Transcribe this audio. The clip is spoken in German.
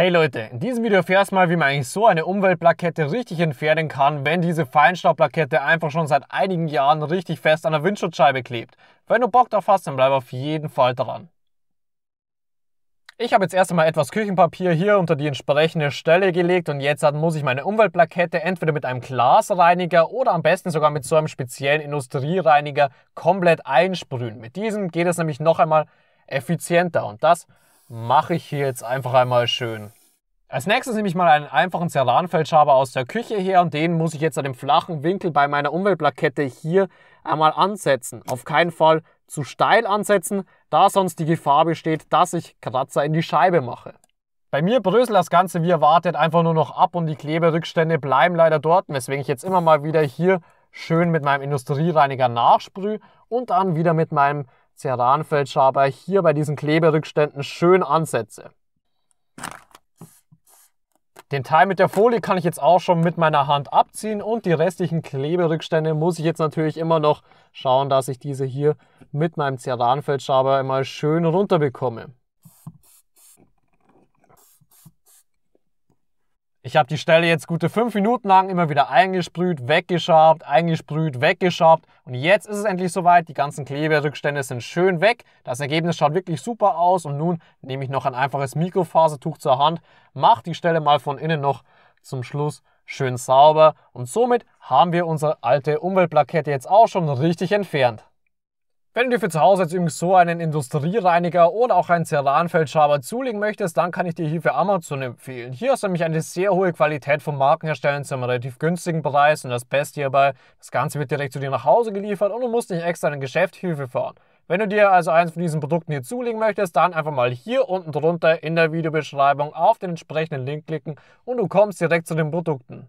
Hey Leute, in diesem Video erfährst du mal, wie man eigentlich so eine Umweltplakette richtig entfernen kann, wenn diese Feinstaubplakette einfach schon seit einigen Jahren richtig fest an der Windschutzscheibe klebt. Wenn du Bock drauf hast, dann bleib auf jeden Fall dran. Ich habe jetzt erst einmal etwas Küchenpapier hier unter die entsprechende Stelle gelegt und jetzt muss ich meine Umweltplakette entweder mit einem Glasreiniger oder am besten sogar mit so einem speziellen Industriereiniger komplett einsprühen. Mit diesem geht es nämlich noch einmal effizienter und das mache ich hier jetzt einfach einmal schön. Als nächstes nehme ich mal einen einfachen Ceranfeldschaber aus der Küche her und den muss ich jetzt an dem flachen Winkel bei meiner Umweltplakette hier einmal ansetzen. Auf keinen Fall zu steil ansetzen, da sonst die Gefahr besteht, dass ich Kratzer in die Scheibe mache. Bei mir bröselt das Ganze wie erwartet einfach nur noch ab und die Kleberückstände bleiben leider dort, weswegen ich jetzt immer mal wieder hier schön mit meinem Industriereiniger nachsprühe und dann wieder mit meinem Ceranfälscher hier bei diesen Kleberückständen schön ansetze. Den Teil mit der Folie kann ich jetzt auch schon mit meiner Hand abziehen und die restlichen Kleberückstände muss ich jetzt natürlich immer noch schauen, dass ich diese hier mit meinem Ceranfeldschaber einmal schön runterbekomme. Ich habe die Stelle jetzt gute fünf Minuten lang immer wieder eingesprüht, weggeschabt, eingesprüht, weggeschabt. Und jetzt ist es endlich soweit. Die ganzen Kleberückstände sind schön weg. Das Ergebnis schaut wirklich super aus. Und nun nehme ich noch ein einfaches Mikrofasertuch zur Hand, mache die Stelle mal von innen noch zum Schluss schön sauber. Und somit haben wir unsere alte Umweltplakette jetzt auch schon richtig entfernt. Wenn du dir für zu Hause jetzt übrigens so einen Industriereiniger oder auch einen Ceranfeldschaber zulegen möchtest, dann kann ich dir hier für Amazon empfehlen. Hier hast du nämlich eine sehr hohe Qualität von Markenherstellern zu einem relativ günstigen Preis und das Beste hierbei, das Ganze wird direkt zu dir nach Hause geliefert und du musst nicht extra in Geschäft hierfür fahren. Wenn du dir also eins von diesen Produkten hier zulegen möchtest, dann einfach mal hier unten drunter in der Videobeschreibung auf den entsprechenden Link klicken und du kommst direkt zu den Produkten.